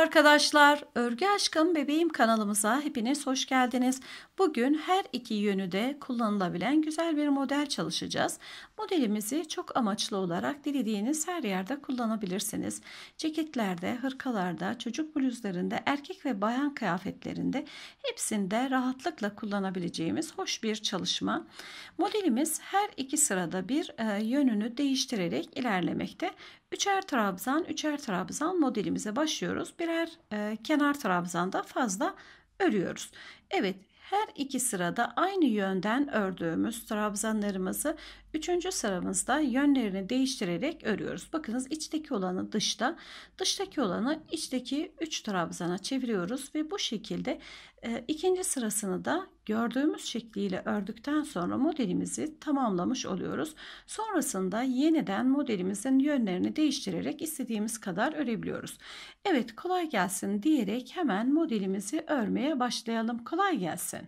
arkadaşlar, Örgü Aşkım Bebeğim kanalımıza hepiniz hoş geldiniz. Bugün her iki yönü de kullanılabilen güzel bir model çalışacağız. Modelimizi çok amaçlı olarak dilediğiniz her yerde kullanabilirsiniz. Ceketlerde, hırkalarda, çocuk bluzlarında, erkek ve bayan kıyafetlerinde hepsinde rahatlıkla kullanabileceğimiz hoş bir çalışma. Modelimiz her iki sırada bir e, yönünü değiştirerek ilerlemekte. Üçer trabzan, üçer trabzan modelimize başlıyoruz. Birer e, kenar trabzanda fazla örüyoruz. Evet, her iki sırada aynı yönden ördüğümüz trabzanlarımızı Üçüncü sıramızda yönlerini değiştirerek örüyoruz. Bakınız içteki olanı dışta, dıştaki olanı içteki 3 trabzana çeviriyoruz ve bu şekilde e, ikinci sırasını da gördüğümüz şekliyle ördükten sonra modelimizi tamamlamış oluyoruz. Sonrasında yeniden modelimizin yönlerini değiştirerek istediğimiz kadar örebiliyoruz. Evet kolay gelsin diyerek hemen modelimizi örmeye başlayalım. Kolay gelsin.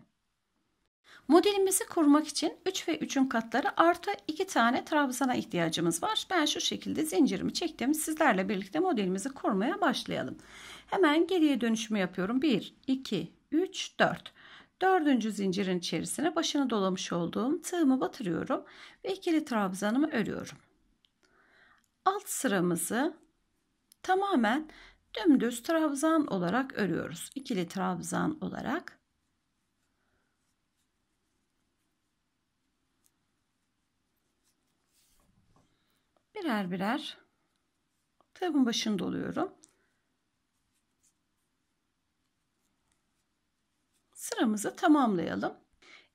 Modelimizi kurmak için 3 ve 3'ün katları artı 2 tane trabzana ihtiyacımız var. Ben şu şekilde zincirimi çektim. Sizlerle birlikte modelimizi kurmaya başlayalım. Hemen geriye dönüşümü yapıyorum. 1, 2, 3, 4. Dördüncü zincirin içerisine başını dolamış olduğum tığımı batırıyorum ve ikili trabzanımı örüyorum. Alt sıramızı tamamen dümdüz trabzan olarak örüyoruz. İkili trabzan olarak birer birer tabun başını doluyorum. Sıramızı tamamlayalım.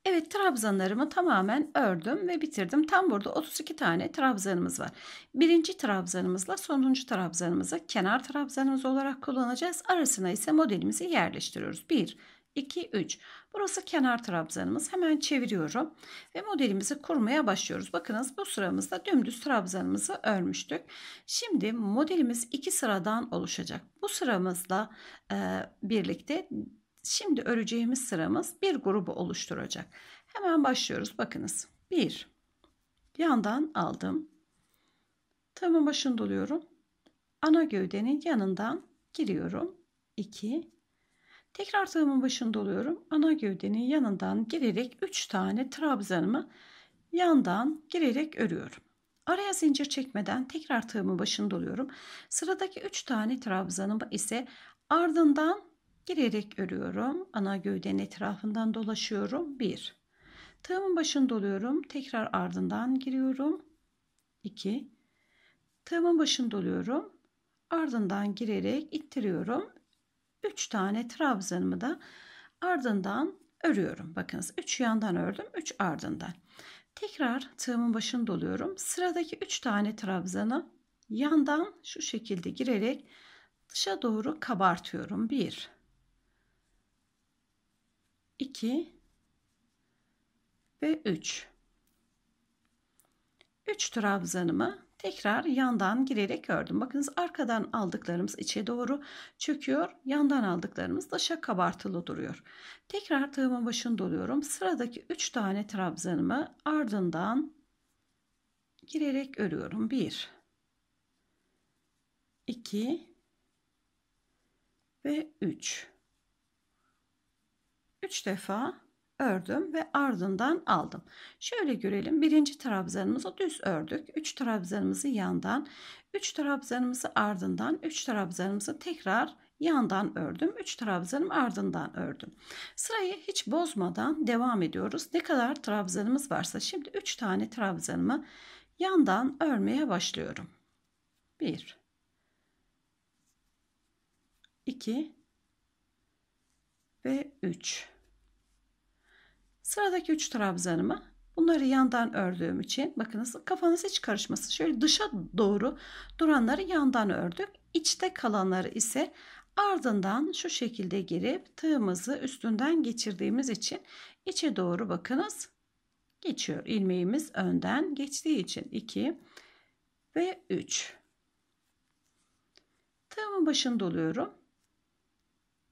Evet trabzanlarımı tamamen ördüm ve bitirdim. Tam burada 32 tane trabzanımız var. Birinci trabzanımızla sonuncu trabzanımızı kenar trabzanımız olarak kullanacağız. Arasına ise modelimizi yerleştiriyoruz. 1, 2, 3. Burası kenar trabzanımız. Hemen çeviriyorum ve modelimizi kurmaya başlıyoruz. Bakınız bu sıramızda dümdüz trabzanımızı örmüştük. Şimdi modelimiz iki sıradan oluşacak. Bu sıramızla e, birlikte şimdi öreceğimiz sıramız bir grubu oluşturacak. Hemen başlıyoruz. Bakınız 1 yandan aldım. Tığımın başını doluyorum. Ana gövdenin yanından giriyorum. 2 Tekrar tığımın başında oluyorum. Ana gövdenin yanından girerek 3 tane trabzanımı yandan girerek örüyorum. Araya zincir çekmeden tekrar tığımın başında oluyorum. Sıradaki 3 tane trabzanımı ise ardından girerek örüyorum. Ana gövdenin etrafından dolaşıyorum. 1. Tığımın başında oluyorum. Tekrar ardından giriyorum. 2. Tığımın başında oluyorum. Ardından girerek ittiriyorum. 3 tane trabzanımı da ardından örüyorum. Bakınız 3 yandan ördüm 3 ardından. Tekrar tığımın başını doluyorum. Sıradaki 3 tane trabzanı yandan şu şekilde girerek dışa doğru kabartıyorum. 1 2 ve 3 3 trabzanımı Tekrar yandan girerek ördüm. Bakınız arkadan aldıklarımız içe doğru çöküyor. Yandan aldıklarımız dışa kabartılı duruyor. Tekrar tığımın başını doluyorum. Sıradaki 3 tane trabzanımı ardından girerek örüyorum. 1 2 ve 3 3 defa ördüm ve ardından aldım. Şöyle görelim. Birinci trabzanımızı düz ördük. Üç trabzanımızı yandan, üç trabzanımızı ardından, üç trabzanımızı tekrar yandan ördüm. üç trabzanım ardından ördüm. Sırayı hiç bozmadan devam ediyoruz. Ne kadar trabzanımız varsa şimdi üç tane trabzanımı yandan örmeye başlıyorum. Bir, iki ve üç. Sıradaki 3 trabzanımı bunları yandan ördüğüm için bakınız kafanız hiç karışmasın. Şöyle dışa doğru duranları yandan ördük. İçte kalanları ise ardından şu şekilde girip tığımızı üstünden geçirdiğimiz için içe doğru bakınız geçiyor. ilmeğimiz önden geçtiği için 2 ve 3. Tığımın başını doluyorum.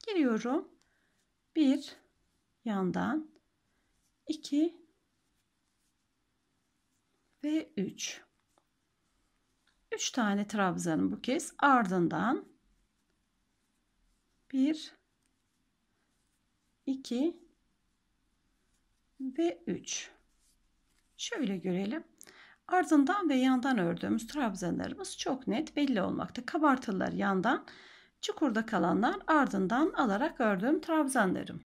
Giriyorum. Bir yandan 2 ve 3. 3 tane trabzanın bu kez ardından 1 2 ve 3. Şöyle görelim. Ardından ve yandan ördüğümüz trabzanlarımız çok net belli olmakta. Kabartılar yandan, çukurda kalanlar ardından alarak ördüğüm trabzanlarım.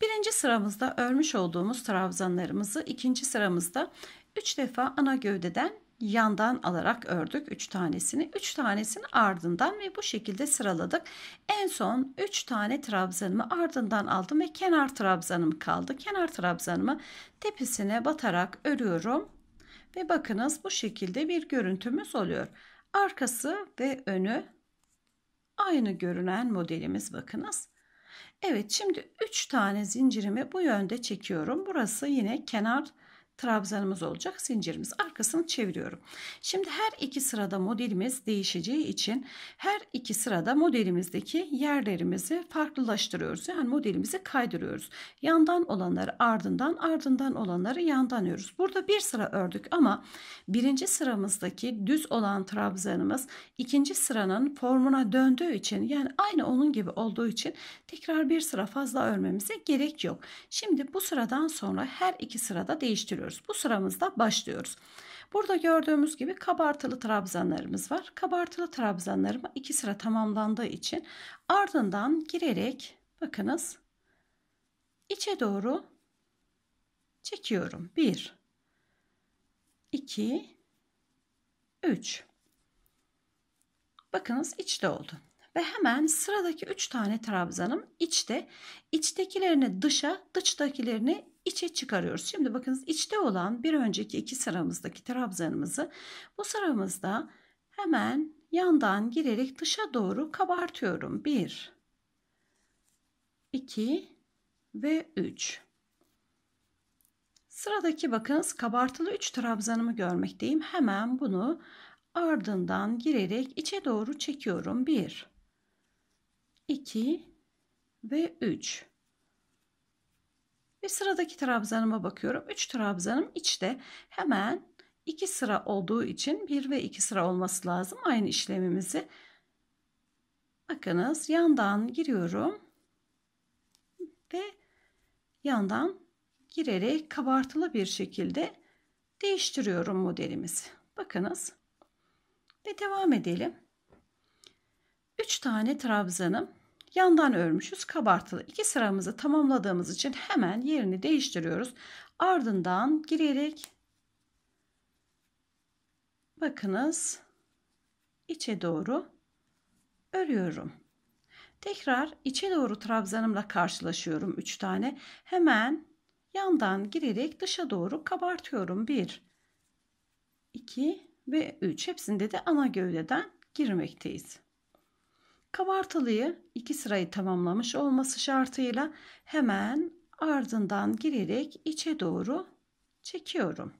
Birinci sıramızda örmüş olduğumuz trabzanlarımızı ikinci sıramızda 3 defa ana gövdeden yandan alarak ördük 3 tanesini 3 tanesini ardından ve bu şekilde sıraladık en son 3 tane trabzanımı ardından aldım ve kenar trabzanım kaldı kenar trabzanımı tepesine batarak örüyorum ve bakınız bu şekilde bir görüntümüz oluyor arkası ve önü aynı görünen modelimiz bakınız Evet şimdi 3 tane zincirimi bu yönde çekiyorum. Burası yine kenar trabzanımız olacak zincirimiz. Arkasını çeviriyorum. Şimdi her iki sırada modelimiz değişeceği için her iki sırada modelimizdeki yerlerimizi farklılaştırıyoruz. Yani modelimizi kaydırıyoruz. Yandan olanları ardından ardından olanları yandan örüyoruz. Burada bir sıra ördük ama birinci sıramızdaki düz olan trabzanımız ikinci sıranın formuna döndüğü için yani aynı onun gibi olduğu için tekrar bir sıra fazla örmemize gerek yok. Şimdi bu sıradan sonra her iki sırada değiştiriyoruz görüyoruz. Bu sıramızda başlıyoruz. Burada gördüğümüz gibi kabartılı trabzanlarımız var. Kabartılı trabzanlarıma iki sıra tamamlandığı için ardından girerek bakınız içe doğru çekiyorum. 1 2 3 Bakınız içte oldu. Ve hemen sıradaki 3 tane trabzanım içte. İçtekilerini dışa, dıştakilerini içe çıkarıyoruz. Şimdi bakınız içte olan bir önceki iki sıramızdaki trabzanımızı bu sıramızda hemen yandan girerek dışa doğru kabartıyorum. 1 2 ve 3 Sıradaki bakınız kabartılı 3 trabzanımı görmekteyim. Hemen bunu ardından girerek içe doğru çekiyorum. 1 2 ve 3 ve sıradaki trabzanıma bakıyorum. 3 trabzanım içte. Hemen 2 sıra olduğu için 1 ve 2 sıra olması lazım. Aynı işlemimizi. Bakınız yandan giriyorum. Ve yandan girerek kabartılı bir şekilde değiştiriyorum modelimizi. Bakınız. Ve devam edelim. 3 tane trabzanım Yandan örmüşüz kabartılı. iki sıramızı tamamladığımız için hemen yerini değiştiriyoruz. Ardından girerek bakınız içe doğru örüyorum. Tekrar içe doğru trabzanımla karşılaşıyorum 3 tane. Hemen yandan girerek dışa doğru kabartıyorum. 1 2 ve 3 hepsinde de ana gövdeden girmekteyiz kabartılıyı iki sırayı tamamlamış olması şartıyla hemen ardından girerek içe doğru çekiyorum.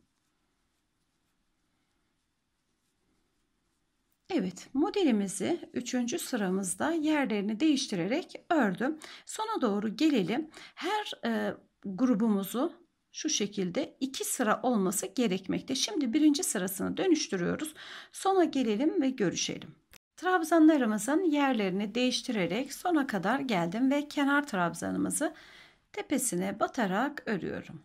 Evet modelimizi 3. sıramızda yerlerini değiştirerek ördüm. Sona doğru gelelim. Her e, grubumuzu şu şekilde iki sıra olması gerekmekte. Şimdi birinci sırasını dönüştürüyoruz. Sona gelelim ve görüşelim. Trabzanlarımızın yerlerini değiştirerek sona kadar geldim ve kenar trabzanımızı tepesine batarak örüyorum.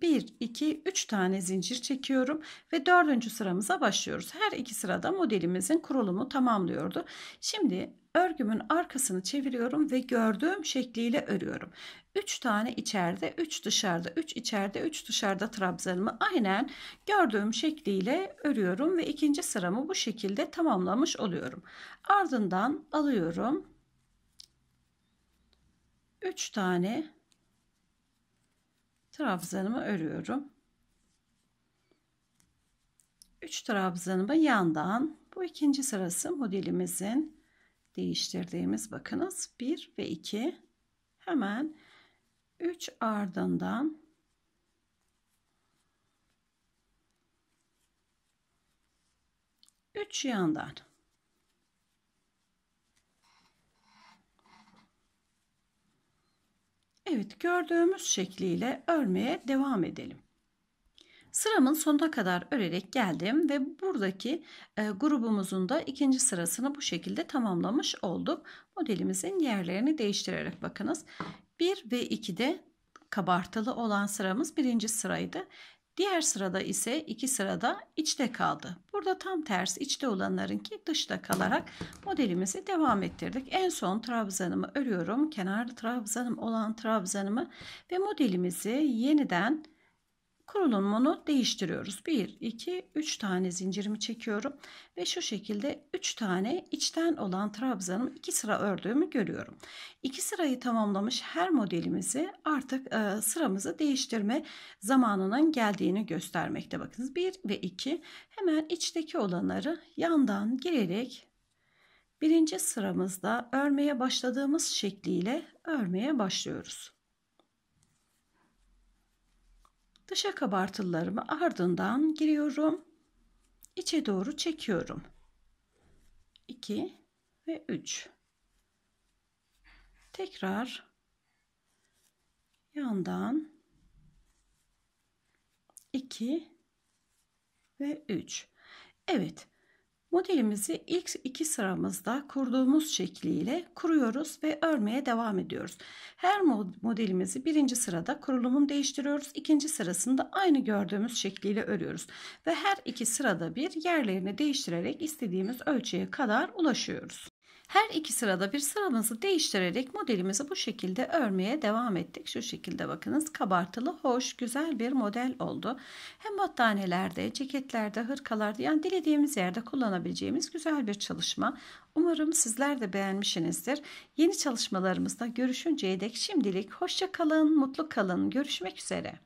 1, 2, 3 tane zincir çekiyorum ve dördüncü sıramıza başlıyoruz. Her iki sırada modelimizin kurulumu tamamlıyordu. Şimdi örgümün arkasını çeviriyorum ve gördüğüm şekliyle örüyorum. 3 tane içeride, 3 dışarıda, 3 içeride, 3 dışarıda trabzanımı aynen gördüğüm şekliyle örüyorum ve ikinci sıramı bu şekilde tamamlamış oluyorum. Ardından alıyorum 3 tane trabzanımı örüyorum. 3 trabzanımı yandan bu ikinci sırası modelimizin değiştirdiğimiz bakınız 1 ve 2 hemen 3 ardından üç yandan Evet gördüğümüz şekliyle örmeye devam edelim. Sıramın sonuna kadar örerek geldim ve buradaki e, grubumuzun da ikinci sırasını bu şekilde tamamlamış olduk. Modelimizin yerlerini değiştirerek bakınız. 1 ve 2'de kabartılı olan sıramız birinci sıraydı. Diğer sırada ise iki sırada içte kaldı. Burada tam tersi içte olanlarınki dışta kalarak modelimizi devam ettirdik. En son trabzanımı örüyorum. Kenar trabzanım olan trabzanımı ve modelimizi yeniden Kurulumunu değiştiriyoruz. 1, 2, 3 tane zincirimi çekiyorum. Ve şu şekilde 3 tane içten olan trabzanım 2 sıra ördüğümü görüyorum. 2 sırayı tamamlamış her modelimizi artık e, sıramızı değiştirme zamanının geldiğini göstermekte. Bakınız 1 ve 2 hemen içteki olanları yandan girerek birinci sıramızda örmeye başladığımız şekliyle örmeye başlıyoruz. Dışa kabartılarımı ardından giriyorum. İçe doğru çekiyorum. 2 ve 3. Tekrar yandan 2 ve 3. Evet. Modelimizi ilk iki sıramızda kurduğumuz şekliyle kuruyoruz ve örmeye devam ediyoruz. Her modelimizi birinci sırada kurulumunu değiştiriyoruz. ikinci sırasında aynı gördüğümüz şekliyle örüyoruz. Ve her iki sırada bir yerlerini değiştirerek istediğimiz ölçüye kadar ulaşıyoruz. Her iki sırada bir sıramızı değiştirerek modelimizi bu şekilde örmeye devam ettik. Şu şekilde bakınız kabartılı, hoş, güzel bir model oldu. Hem battaniyelerde, ceketlerde, hırkalarda yani dilediğimiz yerde kullanabileceğimiz güzel bir çalışma. Umarım sizler de beğenmişsinizdir. Yeni çalışmalarımızda görüşünceye dek şimdilik hoşça kalın, mutlu kalın. Görüşmek üzere.